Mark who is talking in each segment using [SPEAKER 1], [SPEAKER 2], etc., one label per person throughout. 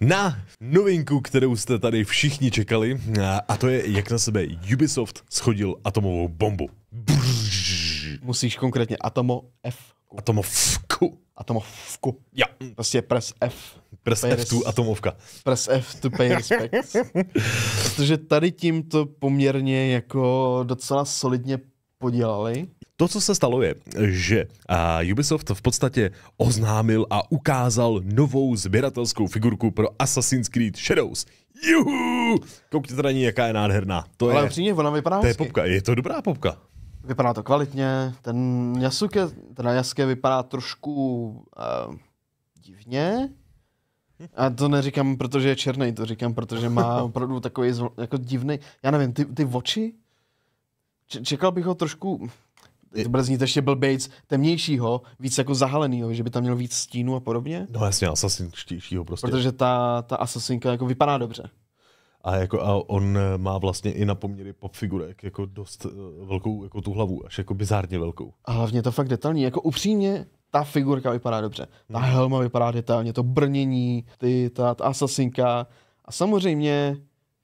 [SPEAKER 1] Na novinku, kterou jste tady všichni čekali, a to je, jak na sebe
[SPEAKER 2] Ubisoft schodil atomovou bombu. Brrž. Musíš konkrétně atomo F. Atomovku. Atomovku. Ja. Prostě pres F. Pres F tu atomovka. Pres F to pay respect. Protože tady tímto poměrně jako docela solidně podělali. To, co se stalo, je, že
[SPEAKER 1] Ubisoft v podstatě oznámil a ukázal novou sběratelskou figurku pro Assassin's Creed Shadows. Juhu! Koukněte na ní, jaká je nádherná. To Ale je, přímě,
[SPEAKER 2] ona vypadá to je popka,
[SPEAKER 1] je to dobrá popka.
[SPEAKER 2] Vypadá to kvalitně, ten Yasuke, teda Yasuke vypadá trošku uh, divně. A to neříkám, protože je černý, to říkám, protože má opravdu takový jako divný, já nevím, ty, ty oči? Čekal bych ho trošku, zbrzníte ještě Bates temnějšího, víc jako zahalenýho, že by tam měl víc stínu a podobně. No
[SPEAKER 1] jasně, asasinštějšího prostě. Protože
[SPEAKER 2] ta, ta asasinka jako vypadá dobře.
[SPEAKER 1] A, jako, a on eh, má vlastně i na poměry pop figurek jako dost eh, velkou jako tu hlavu, až jako bizárně velkou.
[SPEAKER 2] A hlavně to fakt detailní, jako upřímně, ta figurka vypadá dobře. Ta hmm. helma vypadá detailně, to brnění, ty, ta, ta asasinka. A samozřejmě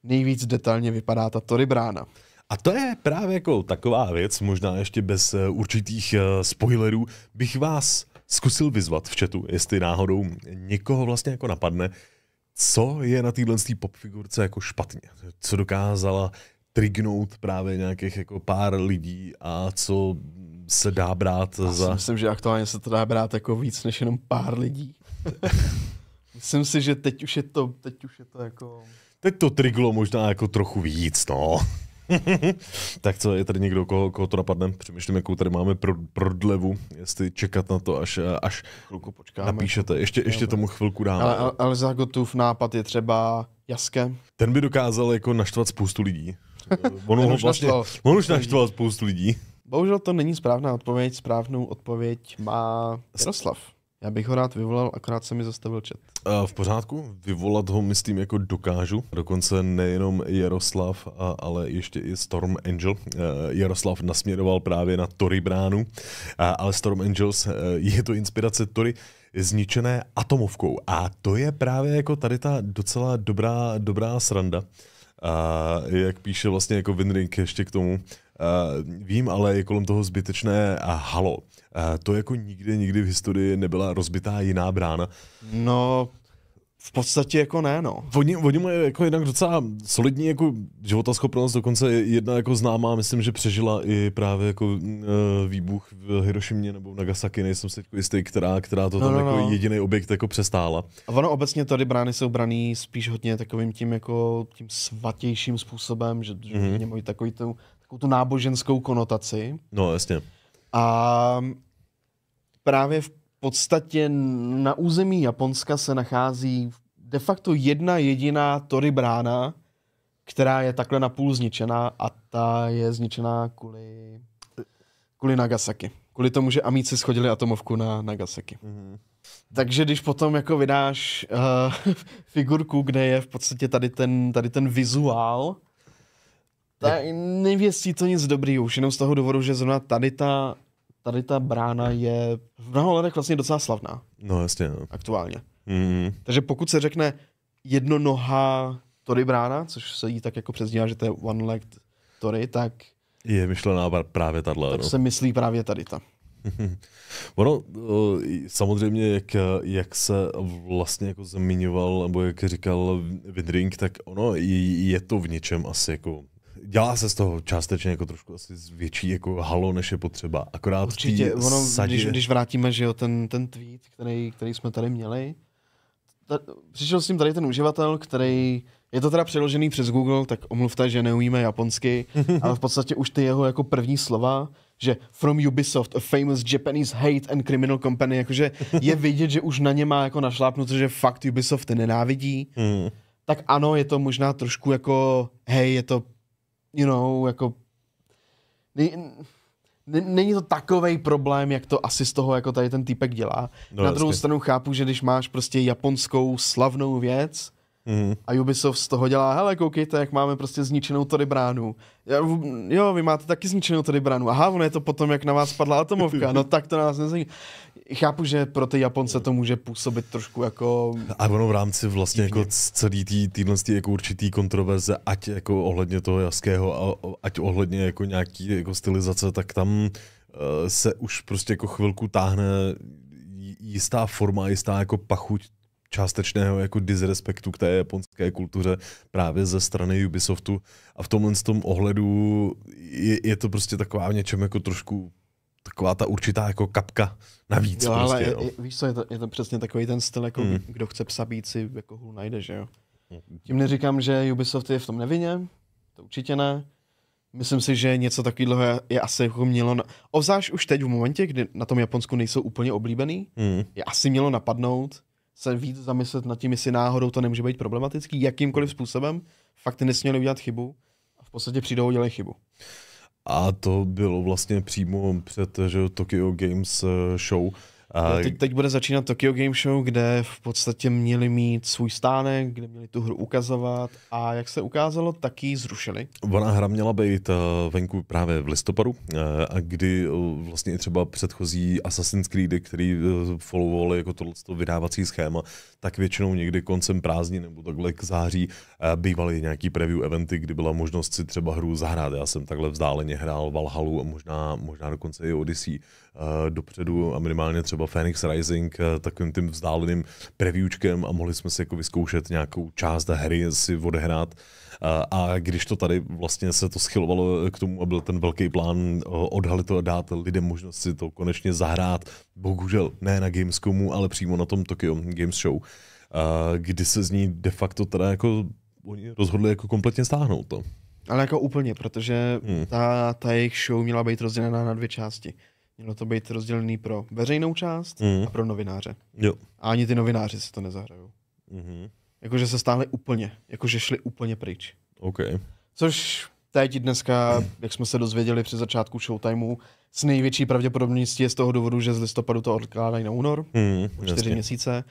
[SPEAKER 2] nejvíc detailně vypadá ta Tory brána.
[SPEAKER 1] A to je právě jako taková věc, možná ještě bez eh, určitých eh, spoilerů, bych vás zkusil vyzvat v chatu, jestli náhodou někoho vlastně jako napadne, co je na téhle popfigurce jako špatně, co dokázala trignout
[SPEAKER 2] právě nějakých jako pár lidí a co se dá brát Já za... myslím, že aktuálně se to dá brát jako víc než jenom pár lidí. myslím si, že teď už je to, teď už je to jako... Teď to triglo možná jako trochu víc, no.
[SPEAKER 1] tak co, je tady někdo, koho, koho to napadne? Přemýšlím, jakou tady máme pro, prodlevu, jestli čekat na to, až, až chvilku počkáme. napíšete. Ještě, ještě tomu chvilku dáme. Ale, ale,
[SPEAKER 2] ale Zagotův nápad je třeba Jaskem.
[SPEAKER 1] Ten by dokázal jako naštvat spoustu lidí. on, on, vlastně, on už naštval spoustu lidí.
[SPEAKER 2] Bohužel to není správná odpověď, správnou odpověď má Jaroslav. Já bych ho rád vyvolal, akorát se mi zastavil čet.
[SPEAKER 1] A v pořádku, vyvolat ho myslím jako dokážu. Dokonce nejenom Jaroslav, ale ještě i Storm Angel. Eh, Jaroslav nasměroval právě na Tory bránu, ale Storm Angels eh, je to inspirace Tory zničené atomovkou. A to je právě jako tady ta docela dobrá, dobrá sranda. A jak píše vlastně jako Winring ještě k tomu, Eh, vím, ale je kolem toho zbytečné eh, halo. Eh, to jako nikdy, nikdy v historii nebyla rozbitá jiná brána. No, v podstatě jako ne, no. Oni, oni mají jako jednak docela solidní jako životaschopnost, dokonce jedna jako známá, myslím, že přežila i právě jako uh, výbuch v Hirošimě nebo v Nagasaki, nejsem si jistý, která, která to no, tam no, jako no. jediný objekt jako přestála.
[SPEAKER 2] A ono obecně tady brány jsou braný spíš hodně takovým tím jako tím svatějším způsobem, že, mm-hmm. mají takový tu, takovou tu náboženskou konotaci. No, jasně. A právě v podstatě na území Japonska se nachází de facto jedna jediná tory brána, která je takhle napůl zničená a ta je zničená kvůli, kvůli Nagasaki. Kvůli tomu, že Amici schodili atomovku na Nagasaki. Mm-hmm. Takže když potom jako vydáš uh, figurku, kde je v podstatě tady ten, tady ten vizuál ta nevěstí to nic dobrý už, jenom z toho důvodu, že zrovna tady ta, tady ta brána je v mnoha letech vlastně docela slavná. No jasně. No. Aktuálně. Mm. Takže pokud se řekne noha Tory brána, což se jí tak jako přezdívá, že to je one leg Tory, tak...
[SPEAKER 1] Je myšlená právě tato. Tak no. se
[SPEAKER 2] myslí právě tady ta.
[SPEAKER 1] ono, samozřejmě, jak, jak se vlastně jako zmiňoval, nebo jak říkal Vidrink, tak ono je to v něčem asi jako dělá se z toho částečně jako trošku asi větší jako halo, než je potřeba. Akorát Určitě, ono, sadě... když, když,
[SPEAKER 2] vrátíme, že jo, ten, ten tweet, který, který jsme tady měli, ta, přišel s tím tady ten uživatel, který je to teda přeložený přes Google, tak omluvte, že neumíme japonsky, ale v podstatě už ty jeho jako první slova, že from Ubisoft, a famous Japanese hate and criminal company, jakože je vidět, že už na ně má jako našlápnout, že fakt Ubisoft nenávidí. Mm. Tak ano, je to možná trošku jako, hej, je to you know, jako... Není to takový problém, jak to asi z toho jako tady ten týpek dělá. No, Na druhou jasný. stranu chápu, že když máš prostě japonskou slavnou věc, Mm. A Ubisoft z toho dělá, hele, koukejte, jak máme prostě zničenou tady bránu. Jo, vy máte taky zničenou tady bránu. Aha, ono je to potom, jak na vás padla atomovka. No tak to na nás nezajímá chápu, že pro ty Japonce to může působit trošku jako...
[SPEAKER 1] A ono v rámci vlastně jako celý tý, týhle tý jako určitý kontroverze, ať jako ohledně toho jaského, a, ať ohledně jako nějaký jako stylizace, tak tam uh, se už prostě jako chvilku táhne jistá forma, jistá jako pachuť částečného jako disrespektu k té japonské kultuře právě ze strany Ubisoftu. A v tomhle tom ohledu je, je to prostě taková v něčem jako trošku taková ta určitá jako kapka navíc. Jo, prostě, ale je, jo.
[SPEAKER 2] víš co, je to, je to přesně takový ten styl, jako mm. kdo chce psa být, si jako hůl najde, že jo. Hmm. Tím neříkám, že Ubisoft je v tom nevině, to určitě ne. Myslím si, že něco takového je, je asi jako mělo, na... ovzáž už teď v momentě, kdy na tom Japonsku nejsou úplně oblíbený, mm. je asi mělo napadnout, se víc zamyslet nad tím, jestli náhodou to nemůže být problematický, jakýmkoliv způsobem, fakt nesměli udělat chybu a v podstatě přijdou udělat chybu.
[SPEAKER 1] A to bylo vlastně přímo před že, Tokyo Games eh, show, a... No, teď,
[SPEAKER 2] teď bude začínat Tokyo Game Show, kde v podstatě měli mít svůj stánek, kde měli tu hru ukazovat a jak se ukázalo, tak ji zrušili.
[SPEAKER 1] Ona hra měla být eh, venku právě v listopadu, eh, a kdy eh, vlastně třeba předchozí Assassin's Creed, který followovali jako tohleto vydávací schéma, tak většinou někdy koncem prázdní nebo takhle k září bývaly nějaký preview eventy, kdy byla možnost si třeba hru zahrát. Já jsem takhle vzdáleně hrál Valhalu a možná, možná dokonce i Odyssey Eh, dopředu a minimálně třeba Phoenix Rising eh, takovým tím vzdáleným previewčkem a mohli jsme si jako vyzkoušet nějakou část hry si odehrát. Eh, a když to tady vlastně se to schylovalo k tomu a byl ten velký plán odhalit to a dát lidem možnost si to konečně zahrát, bohužel ne na Gamescomu, ale přímo na tom Tokyo Games Show, kdy se z ní de facto teda jako oni rozhodli jako kompletně stáhnout to.
[SPEAKER 2] Ale jako úplně, protože hmm. ta, ta jejich show měla být rozdělená na dvě části. Mělo to být rozdělený pro veřejnou část mm. a mhm. pro novináře. Jo. A ani ty novináři si to nezahrajou. Mm-hmm. Jakože se stáhli úplně, jakože šli úplně pryč. Okay. Což teď dneska, jak jsme se dozvěděli při začátku showtimeu, s největší pravděpodobností je z toho důvodu, že z listopadu to odkládají na únor, mm, čtyři jasně. měsíce.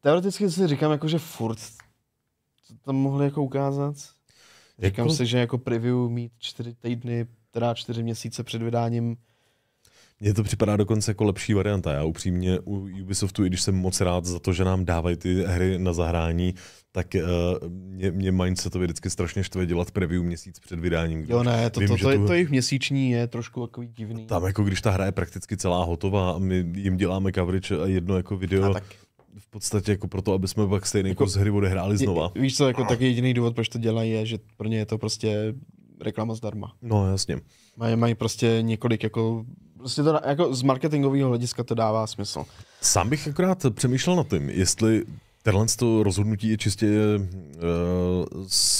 [SPEAKER 2] Teoreticky si říkám, jako, že furt to tam mohli jako ukázat. Říkám jako... si, že jako preview mít čtyři týdny, teda čtyři měsíce před vydáním
[SPEAKER 1] mně to připadá dokonce jako lepší varianta. Já upřímně u Ubisoftu, i když jsem moc rád za to, že nám dávají ty hry na zahrání, tak uh, mě, mě mindset to vždycky strašně štve dělat preview měsíc před vydáním. Jo ne, to, vím, to, to, to, je, to
[SPEAKER 2] jejich měsíční je trošku takový divný. Tam jako
[SPEAKER 1] když ta hra je prakticky celá hotová a my jim děláme coverage a jedno jako video, a tak v podstatě jako proto, aby jsme pak stejný jako, kus hry odehráli znova. Je,
[SPEAKER 2] víš co, jako tak jediný důvod, proč to dělají, je, že pro ně je to prostě reklama zdarma. No jasně. Mají, mají prostě několik jako prostě to, jako z marketingového hlediska to dává smysl.
[SPEAKER 1] Sám bych akorát přemýšlel nad tím, jestli Tenhle to rozhodnutí je čistě uh,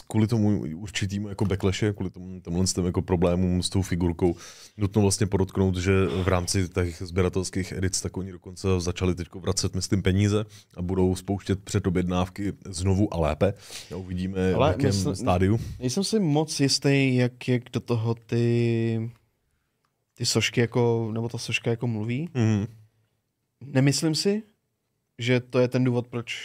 [SPEAKER 1] kvůli tomu určitým jako backlashe, kvůli tomu, tomhle tomu jako problémům s tou figurkou. Nutno vlastně podotknout, že v rámci těch sběratelských edic tak oni dokonce začali teď vracet, tím peníze a budou spouštět předobjednávky znovu a lépe. Já uvidíme, Ale v jakém mysl... stádiu.
[SPEAKER 2] Nejsem si moc jistý, jak, jak do toho ty ty sošky jako, nebo ta soška jako mluví. Mm. Nemyslím si, že to je ten důvod, proč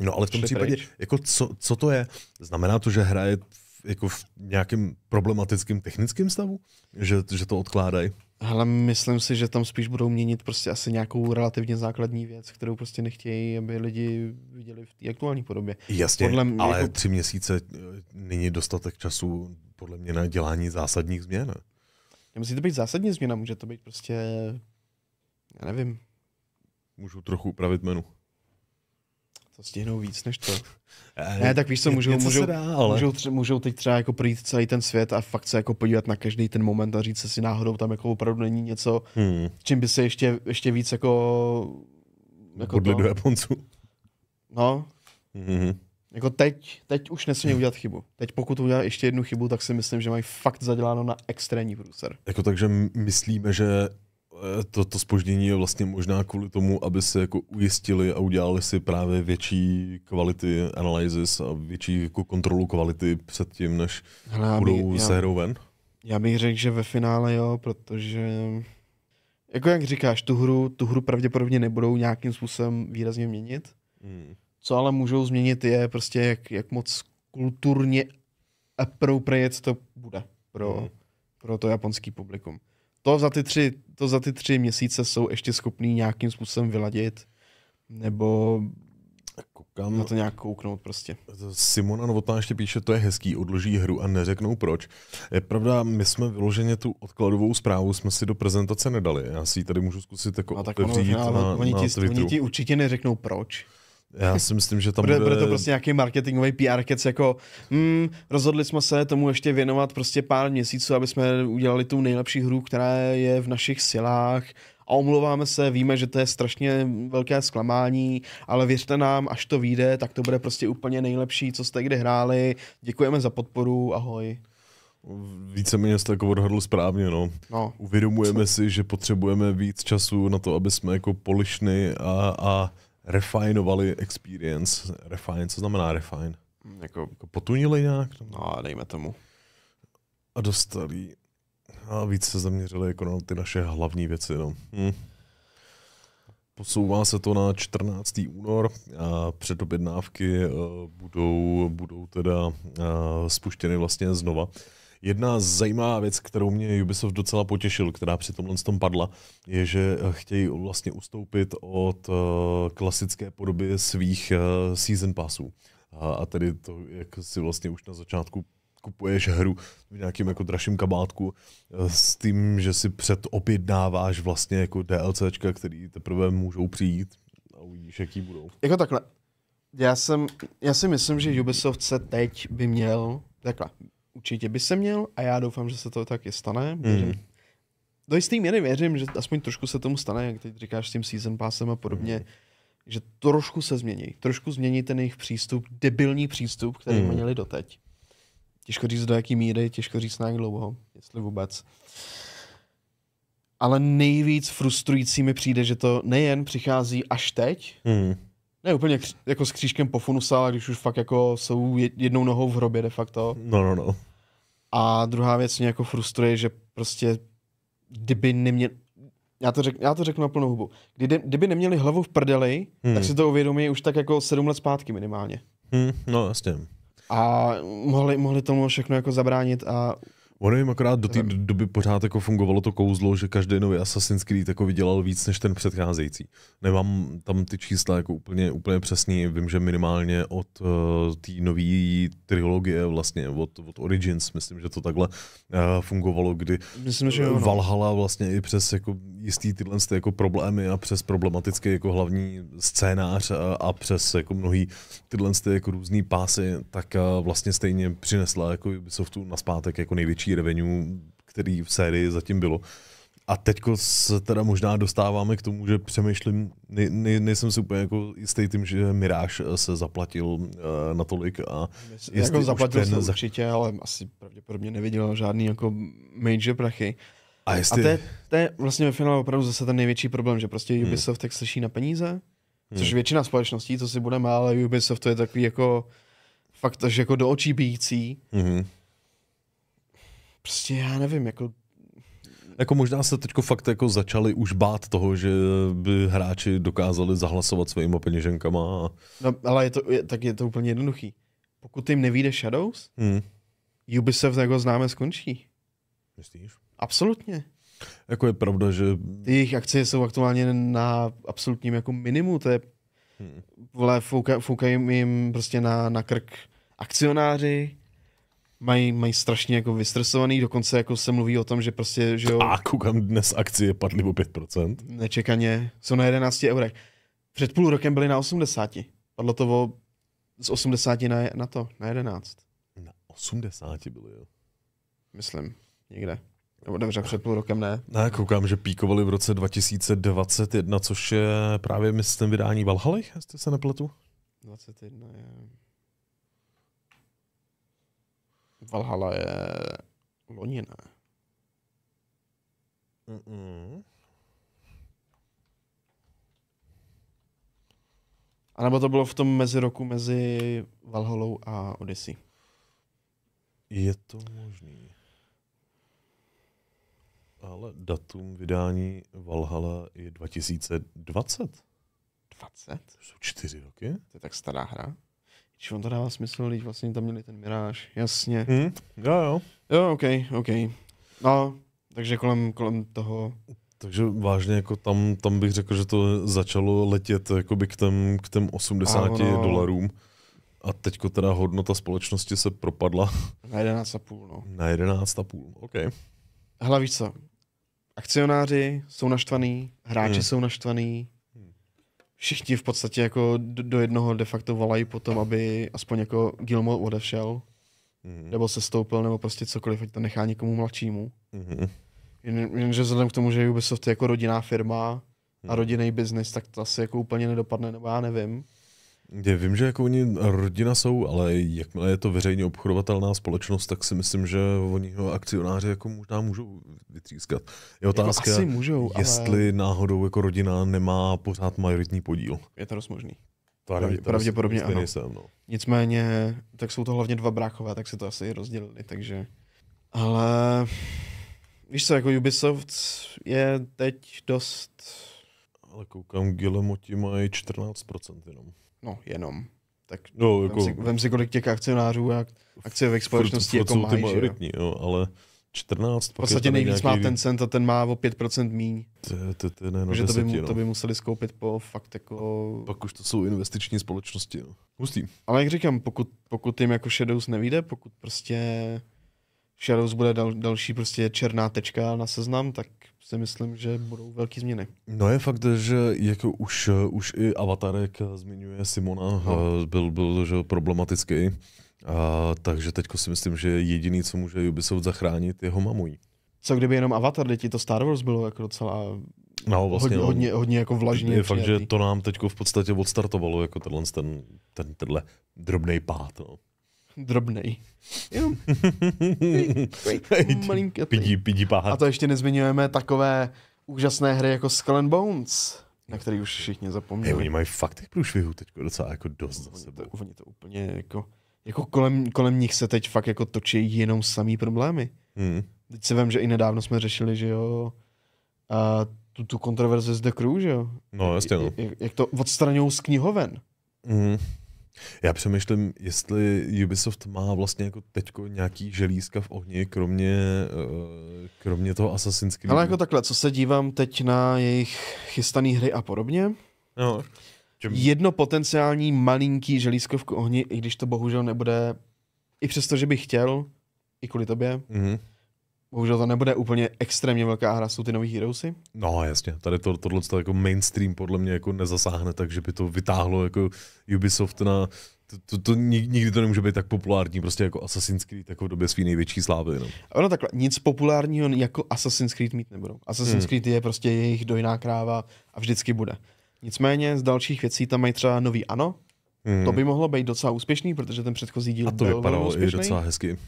[SPEAKER 2] No ale v tom případě, pryč. jako
[SPEAKER 1] co, co to je? Znamená to, že hra je jako v nějakým problematickým technickém stavu? Že, že to odkládají?
[SPEAKER 2] Ale myslím si, že tam spíš budou měnit prostě asi nějakou relativně základní věc, kterou prostě nechtějí, aby lidi viděli v té aktuální podobě. Jasně, podle mě, ale jako...
[SPEAKER 1] tři měsíce e, není dostatek času podle mě na dělání zásadních změn.
[SPEAKER 2] Nemusí to být zásadní změna, může to být prostě, já nevím.
[SPEAKER 1] Můžu trochu upravit menu. To
[SPEAKER 2] stihnou víc než to.
[SPEAKER 1] ne, ne tak víš co, můžou, můžou, dá, ale... můžou,
[SPEAKER 2] tře- můžou teď třeba jako projít celý ten svět a fakt se jako podívat na každý ten moment a říct, si náhodou tam jako opravdu není něco, hmm. čím by se ještě, ještě víc jako... jako Podle do Japonců. No. Mm-hmm. Jako teď, teď už nesmí udělat chybu. Teď pokud udělá ještě jednu chybu, tak si myslím, že mají fakt zaděláno na extrémní producer.
[SPEAKER 1] Jako takže myslíme, že eh, to, to spoždění je vlastně možná kvůli tomu, aby se jako ujistili a udělali si právě větší kvality analysis a větší jako kontrolu kvality před tím, než Hle, budou bych, se hrou ven?
[SPEAKER 2] Já bych řekl, že ve finále jo, protože jako jak říkáš, tu hru, tu hru pravděpodobně nebudou nějakým způsobem výrazně měnit. Hmm. Co ale můžou změnit je prostě, jak, jak moc kulturně appropriate to bude pro, mhm. pro to japonský publikum. To za, ty tři, to za ty tři měsíce jsou ještě schopný nějakým způsobem vyladit, nebo Koukám, na to nějak kouknout prostě.
[SPEAKER 1] Simona Novotná ještě píše, to je hezký, odloží hru a neřeknou proč. Je pravda, my jsme vyloženě tu odkladovou zprávu jsme si do prezentace nedali. Já si ji tady můžu zkusit jako no, tak otevřít ono, na, oni, na ti, oni ti
[SPEAKER 2] určitě neřeknou proč. Já si myslím, že tam bude... Bude to prostě nějaký marketingový PR kec, jako mm, rozhodli jsme se tomu ještě věnovat prostě pár měsíců, aby jsme udělali tu nejlepší hru, která je v našich silách a omlouváme se, víme, že to je strašně velké zklamání, ale věřte nám, až to vyjde, tak to bude prostě úplně nejlepší, co jste kdy hráli. Děkujeme za podporu, ahoj.
[SPEAKER 1] Víceméně jste jako odhadl správně, no. no. Uvědomujeme si, že potřebujeme víc času na to, aby jsme jako polišny a, a refinovali experience. Refine, co znamená refine? Hmm, jako, jako potunili nějak? No, dejme tomu. A dostali a víc se zaměřili jako na ty naše hlavní věci. No. Hm. Posouvá se to na 14. únor a předobjednávky eh, budou, budou teda eh, spuštěny vlastně znova. Jedna zajímavá věc, kterou mě Ubisoft docela potěšil, která při tomhle tom padla, je, že eh, chtějí vlastně ustoupit od eh, klasické podoby svých eh, season passů. A tedy to, jak si vlastně už na začátku kupuješ hru v nějakým jako dražším kabátku s tím, že si předobjednáváš vlastně jako DLCčka, který teprve můžou přijít a uvidíš, jaký budou.
[SPEAKER 2] Jako takhle. Já, jsem, já si myslím, že Ubisoft se teď by měl takhle. Určitě by se měl a já doufám, že se to taky stane. Mm. Do jisté míry věřím, že aspoň trošku se tomu stane, jak teď říkáš s tím season passem a podobně, mm. že trošku se změní. Trošku změní ten jejich přístup, debilní přístup, který mm. měli doteď. Těžko říct do jaký míry, těžko říct na jak dlouho, jestli vůbec. Ale nejvíc frustrující mi přijde, že to nejen přichází až teď, mm. ne úplně jako s křížkem po funuse, ale když už fakt jako jsou jednou nohou v hrobě de facto. No, no, no a druhá věc mě jako frustruje, že prostě kdyby neměl, já to, řek, já to řeknu na plnou hubu. Kdy, kdyby neměli hlavu v prdeli, hmm. tak si to uvědomí už tak jako sedm let zpátky minimálně. Hmm, no, jasně. A mohli, mohli tomu všechno jako zabránit a Ono jim akorát do té
[SPEAKER 1] doby pořád jako fungovalo to kouzlo, že každý nový Assassin's Creed jako vydělal víc než ten předcházející. Nemám tam ty čísla jako úplně, úplně přesný, vím, že minimálně od uh, té nové trilogie, vlastně od, od Origins, myslím, že to takhle uh, fungovalo, kdy myslím, že eh, no. Valhalla vlastně i přes jako jistý tyhle jako problémy a přes problematický jako hlavní scénář a, a přes jako mnohý tyhle jako různý pásy, tak uh, vlastně stejně přinesla jako Ubisoftu naspátek jako největší největší revenue, který v sérii zatím bylo. A teď se teda možná dostáváme k tomu, že přemýšlím, ne, ne, nejsem si úplně jako jistý tím, že miráš eh, se zaplatil uh, natolik a Myslím, jako zaplatil ten... se
[SPEAKER 2] určitě, ale asi pravděpodobně neviděl žádný jako major prachy. A, jestli... a to, je, to je vlastně ve finále opravdu zase ten největší problém, že prostě hmm. Ubisoft hmm. tak slyší na peníze, což hmm. většina společností, co si budeme, ale Ubisoft to je takový jako fakt až jako do očí bíjící. Hmm prostě já nevím, jako
[SPEAKER 1] jako možná se teď fakt jako začali už bát toho, že by hráči dokázali zahlasovat svýma peněženkama. A...
[SPEAKER 2] No, ale je to, je, tak je to úplně jednoduchý. Pokud jim nevíde Shadows, hmm. Ubisoft jako známe skončí. Myslíš? Absolutně.
[SPEAKER 1] Jako je pravda, že...
[SPEAKER 2] Ty jejich akcie jsou aktuálně na absolutním jako minimu, to je... Hmm. Vole, fouka, foukají jim prostě na, na krk akcionáři, mají, mají strašně jako vystresovaný, dokonce jako se mluví o tom, že prostě, že jo... A koukám, dnes akcie padly o 5%. Nečekaně, jsou na 11 eurech. Před půl rokem byly na 80. Padlo to o, z 80 na, na to, na 11. Na 80 byly, jo? Myslím, někde. Nebo dobře, před půl rokem ne.
[SPEAKER 1] Ne, koukám, že píkovali v roce 2021, což je právě myslím vydání Valhaly,
[SPEAKER 2] jestli se nepletu. 21 je... Valhalla je loni, ne?
[SPEAKER 1] Mm-mm.
[SPEAKER 2] A nebo to bylo v tom mezi roku mezi Valholou a Odyssey. Je
[SPEAKER 1] to možný. Ale datum vydání Valhalla je 2020.
[SPEAKER 2] 20? To jsou čtyři roky? To je tak stará hra. Či on to dává smysl, když vlastně tam měli ten Miráž, jasně. Hmm? Jo, jo. Jo, ok, ok. No, takže kolem, kolem toho...
[SPEAKER 1] Takže vážně jako tam, tam bych řekl, že to začalo letět jakoby k těm, k 80 a ono... dolarům. A teď teda hodnota společnosti se propadla.
[SPEAKER 2] Na 11,5, no.
[SPEAKER 1] Na 11,5, OK.
[SPEAKER 2] Hlavíš co? Akcionáři jsou naštvaní, hráči hmm. jsou naštvaní, všichni v podstatě jako do jednoho de facto volají potom, aby aspoň jako Gilmore odešel, mm-hmm. nebo se stoupil, nebo prostě cokoliv, ať to nechá někomu mladšímu. Mm-hmm. Jen, jenže vzhledem k tomu, že Ubisoft je jako rodinná firma mm-hmm. a mhm. rodinný biznis, tak to asi jako úplně nedopadne, nebo já nevím.
[SPEAKER 1] Já vím, že jako oni rodina jsou, ale jakmile je to veřejně obchodovatelná společnost, tak si myslím, že oni ho akcionáři jako možná můžou vytřískat. Je jako otázka, jako asi můžou, jestli ale... náhodou jako rodina nemá pořád majoritní podíl.
[SPEAKER 2] Je to dost možný. Pravdě, pravděpodobně ano. Nejsem, no. Nicméně, tak jsou to hlavně dva bráchové, tak se to asi rozdělili, takže... Ale... Víš co, jako Ubisoft je teď dost... Ale koukám, Gilemotti mají 14% jenom. No, jenom. Tak no, jako... vem, si, vem si, kolik těch akcionářů a akciových společností furt, jako mají, majoritní,
[SPEAKER 1] jo? ale 14. V podstatě nejvíc nějaký... má ten
[SPEAKER 2] cent a ten má o 5% míň. No, Takže to, by, no. to by no. museli skoupit po fakt jako... Pak už to jsou investiční společnosti. jo. No. Hustý. Ale jak říkám, pokud, pokud jim jako Shadows nevíde, pokud prostě Shadows bude dal, další prostě černá tečka na seznam, tak si myslím, že budou velké změny.
[SPEAKER 1] No je fakt, že jako už, už i Avatarek zmiňuje Simona, no. byl, byl že problematický, a, eh, takže teď si myslím, že jediný, co může Ubisoft zachránit, je ho mamují.
[SPEAKER 2] Co kdyby jenom Avatar, děti to Star Wars bylo jako docela No, vlastně, hodně, no. hodně, hodně jako vlažně. Je přijatý. fakt,
[SPEAKER 1] že to nám teď v podstatě odstartovalo jako tenhle, ten, ten, tenhle drobný pát. No
[SPEAKER 2] drobnej. Jenom malinký. Pidí, pidí páhat. A to ještě nezmiňujeme takové úžasné hry jako Skull and Bones, na který už všichni zapomněli. Hey, oni
[SPEAKER 1] mají fakt těch průšvihů teď docela jako dost za sebou. Oni to, oni to
[SPEAKER 2] úplně jako, jako kolem, kolem nich se teď fakt jako točí jenom samý problémy. Hmm. Teď se vím, že i nedávno jsme řešili, že jo, a tu, tu kontroverzi z The Crew, že jo? No, jasně. Jak, no. jak to odstraňují z knihoven.
[SPEAKER 1] Mm. Já přemýšlím, jestli Ubisoft má vlastně jako teďko nějaký želízka v ohni, kromě, eh, kromě toho Assassin's Creed. Ale jako
[SPEAKER 2] takhle, co se dívám teď na jejich chystané hry a podobně, no. Čem... jedno potenciální malinký želízko v ohni, i když to bohužel nebude, i přesto, že bych chtěl, i kvůli tobě, mm-hmm Bohužel to nebude úplně extrémně velká hra, jsou ty nový Heroesy?
[SPEAKER 1] No jasně, tady to, tohle to jako mainstream podle mě jako nezasáhne, takže by to vytáhlo jako Ubisoft na to, to, to, nikdy to nemůže být tak populární, prostě jako Assassin's Creed jako v době své největší slávy. No.
[SPEAKER 2] Ono takhle, nic populárního jako Assassin's Creed mít nebudou. Assassin's hmm. Creed je prostě jejich dojná kráva a vždycky bude. Nicméně z dalších věcí tam mají třeba nový Ano, hmm. to by mohlo být docela úspěšný, protože ten předchozí díl a to byl velmi úspěšný. docela hezky.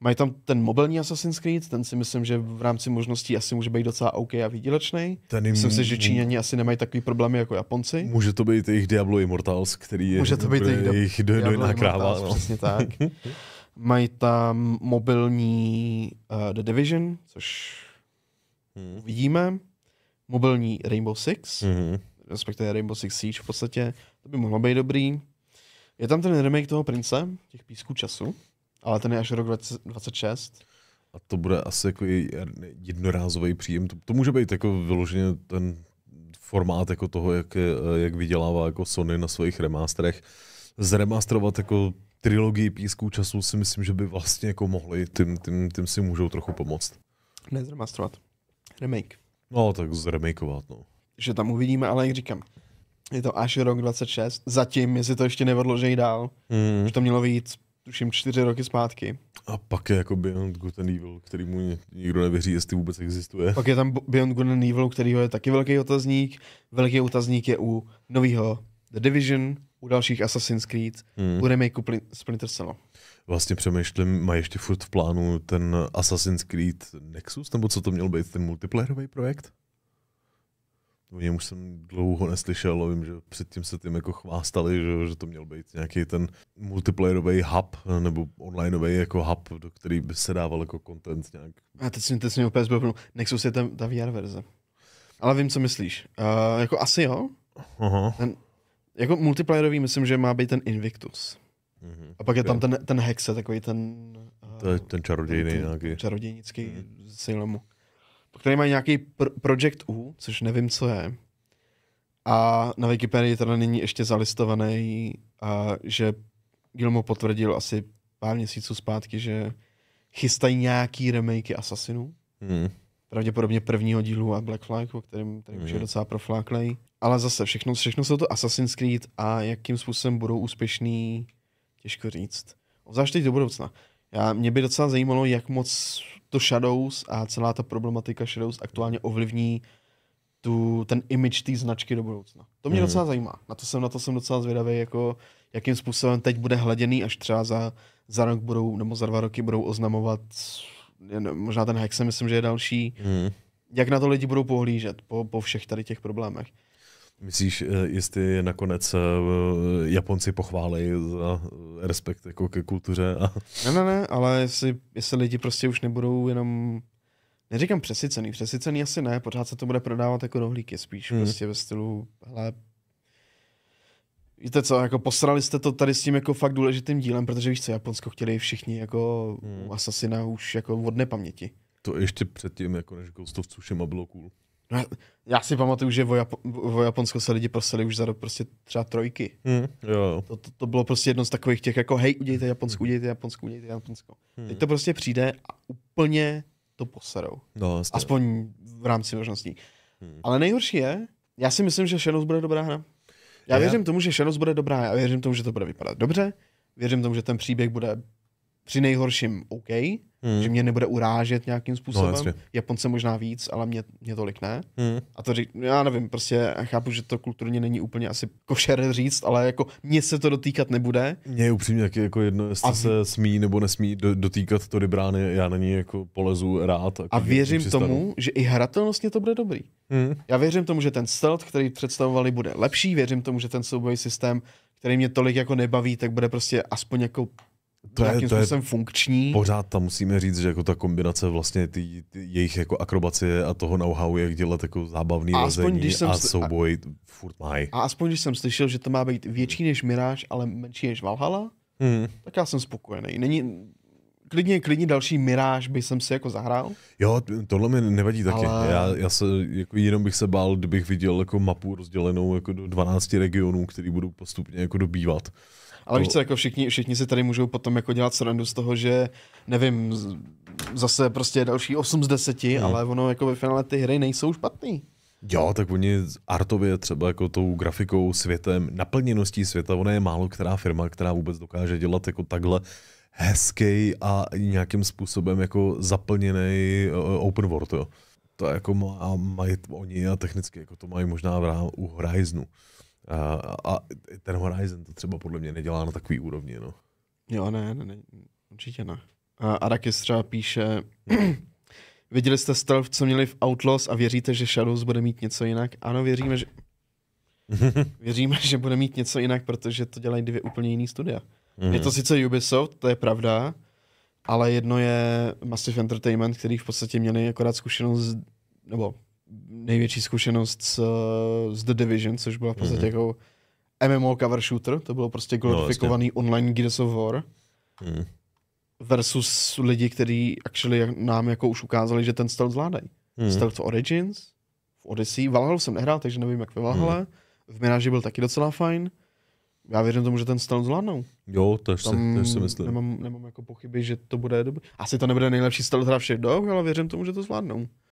[SPEAKER 2] Mají tam ten mobilní Assassin's Creed, ten si myslím, že v rámci možností asi může být docela OK a výdělečný. Jim... Myslím si, že Číňani asi nemají takový problémy jako Japonci.
[SPEAKER 1] Může to být jejich Diablo Immortals, který je může to být jejich, jejich do... Diablo dojná kráva. No. Přesně
[SPEAKER 2] tak. Mají tam mobilní uh, The Division, což hmm. vidíme. Mobilní Rainbow Six, hmm. respektive Rainbow Six Siege v podstatě. To by mohlo být dobrý. Je tam ten remake toho prince, těch písků času. Ale ten je až rok 26.
[SPEAKER 1] A to bude asi jako jednorázový příjem. To, to může být jako vyloženě ten formát jako toho, jak, jak vydělává jako Sony na svých remástrech. zremastrovat jako trilogii písků času si myslím, že by vlastně jako mohli, tím, tím, tím si můžou trochu pomoct.
[SPEAKER 2] Ne zremastrovat. Remake. No, tak
[SPEAKER 1] zremakeovat,
[SPEAKER 2] no. Že tam uvidíme, ale jak říkám, je to až rok 26, zatím, jestli to ještě neodložejí dál, mm. že to mělo víc tuším čtyři roky zpátky.
[SPEAKER 1] A pak je jako Beyond Good and Evil, který mu nikdo nevěří, jestli vůbec existuje. Pak je
[SPEAKER 2] tam Beyond Good and Evil, který je taky velký otazník. Velký otazník je u nového The Division, u dalších Assassin's Creed, hmm. u remakeu Splinter Cell.
[SPEAKER 1] Vlastně přemýšlím, má ještě furt v plánu ten Assassin's Creed Nexus, nebo co to měl být, ten multiplayerový projekt? O něm už jsem dlouho neslyšel, vím, že předtím se tím jako chvástali, že, že to měl být nějaký ten multiplayerový hub nebo onlineový jako hub, do který by se dával jako content nějak.
[SPEAKER 2] A teď jsem, teď jsem úplně zbavil. Nexus je tam ta VR verze. Ale vím, co myslíš. Uh, jako asi jo. Aha. Ten, jako multiplayerový myslím, že má být ten Invictus. Mm-hmm. A pak je tam ten, ten Hexe, takový ten...
[SPEAKER 1] Uh, to je eh, ten čarodějný ten, ten nějaký.
[SPEAKER 2] Čarodějnický mm. Mm-hmm který mají nějaký pr- Project U, což nevím, co je. A na Wikipedii teda není ještě zalistovaný, a že Gilmo potvrdil asi pár měsíců zpátky, že chystají nějaký remakey Assassinů. Hmm. Pravděpodobně prvního dílu a Black Flag, o kterém tady už je hmm. docela profláklej. Ale zase všechno, všechno jsou to Assassin's Creed a jakým způsobem budou úspěšný, těžko říct. Zvlášť teď do budoucna. Já, mě by docela zajímalo, jak moc to Shadows a celá ta problematika Shadows aktuálně ovlivní tu, ten image té značky do budoucna. To mě hmm. docela zajímá. Na to jsem, na to jsem docela zvědavý, jako, jakým způsobem teď bude hleděný, až třeba za, za rok budou, nebo za dva roky budou oznamovat, možná ten Hexe, myslím, že je další, hmm. jak na to lidi budou pohlížet po, po všech tady těch problémech.
[SPEAKER 1] Myslíš, eh, jestli nakonec eh, Japonci pochválí za respekt jako ke kultuře? A...
[SPEAKER 2] Ne, ne, ne, ale jestli, jestli lidi prostě už nebudou jenom Neříkám přesycený, přesycený asi ne, pořád se to bude prodávat jako rohlíky spíš, hmm. prostě ve stylu, hele, víte co, jako posrali jste to tady s tím jako fakt důležitým dílem, protože víš co, Japonsko chtěli všichni jako hmm. Asasina už jako od nepaměti.
[SPEAKER 1] To ještě předtím, jako než Ghost of Tsushima bylo cool.
[SPEAKER 2] No, já si pamatuju, že o, Japo- o Japonsko se lidi prosili už za rok prostě třeba trojky. Mm, jo. To, to, to bylo prostě jedno z takových těch jako hej, udějte Japonsko, hmm. udějte Japonsko, udějte Japonsko. Mm. Teď to prostě přijde a úplně to poserou. No, Aspoň v rámci možností. Mm. Ale nejhorší je, já si myslím, že Shadows bude dobrá hra. Já, já věřím tomu, že Shadows bude dobrá, já věřím tomu, že to bude vypadat dobře, věřím tomu, že ten příběh bude při nejhorším OK, hmm. že mě nebude urážet nějakým no, způsobem. No, Japonce možná víc, ale mě, mě tolik ne. Hmm. A to řík, já nevím, prostě chápu, že to kulturně není úplně asi košer říct, ale jako mě se to dotýkat nebude. Mně je upřímně taky jako jedno, jestli a... se
[SPEAKER 1] smí nebo nesmí do, dotýkat to brány, já na ní jako polezu rád. Jako a věřím tomu,
[SPEAKER 2] že i hratelnostně to bude dobrý. Hmm. Já věřím tomu, že ten stealth, který představovali, bude lepší, věřím tomu, že ten souboj systém který mě tolik jako nebaví, tak bude prostě aspoň jako to je, to je funkční.
[SPEAKER 1] Pořád tam musíme říct, že jako ta kombinace vlastně ty, ty jejich jako akrobacie a toho know-how, jak dělat jako zábavný a aspoň, když jsem a souboj, a, furt
[SPEAKER 2] mají. A aspoň když jsem slyšel, že to má být větší než Miráž, ale menší než Valhalla, hmm. tak já jsem spokojený. Není, klidně, klidně další Miráž by jsem si jako zahrál.
[SPEAKER 1] Jo, tohle mi nevadí taky. Ale... Já, já se, jako jenom bych se bál, kdybych viděl jako mapu rozdělenou jako do 12 regionů, který budou postupně jako dobývat. Ale víš co,
[SPEAKER 2] jako všichni, všichni si tady můžou potom jako dělat srandu z toho, že nevím, zase prostě další 8 z 10, hmm. ale ono jako ve finále ty hry nejsou špatný. Jo,
[SPEAKER 1] tak oni artově třeba jako tou grafikou, světem, naplněností světa, ona je málo která firma, která vůbec dokáže dělat jako takhle hezký a nějakým způsobem jako zaplněný eh, open world, jo. To jako mají oni a technicky jako to mají možná v u Horizonu. A, a ten Horizon to třeba podle mě nedělá na takový úrovni, no.
[SPEAKER 2] Jo, ne, ne, ne určitě ne. A Arakis třeba píše, viděli jste stealth, co měli v Outlaws a věříte, že Shadows bude mít něco jinak? Ano, věříme, že... věříme, že bude mít něco jinak, protože to dělají dvě úplně jiný studia. Mm-hmm. Je to sice Ubisoft, to je pravda, ale jedno je Massive Entertainment, který v podstatě měli akorát zkušenost, nebo největší zkušenost s, s The Division, což byla v podstatě mm-hmm. jako MMO cover shooter, to bylo prostě no, glorifikovaný no, vlastně. online Gears of War. Mm. Versus lidi, kteří actually nám jako už ukázali, že ten stealth zvládají. Mm. Stealth Origins, v Odyssey, Valhalla jsem nehrál, takže nevím, jak ve mhm. Valhalla. Mm. V Mirage byl taky docela fajn. Já věřím tomu, že ten stealth zvládnou.
[SPEAKER 1] Jo, to si, to si myslím.
[SPEAKER 2] Nemám, nemám jako pochyby, že to bude dobrý. Asi to nebude nejlepší stealth hra všech dob, ale věřím tomu, že to zvládnou.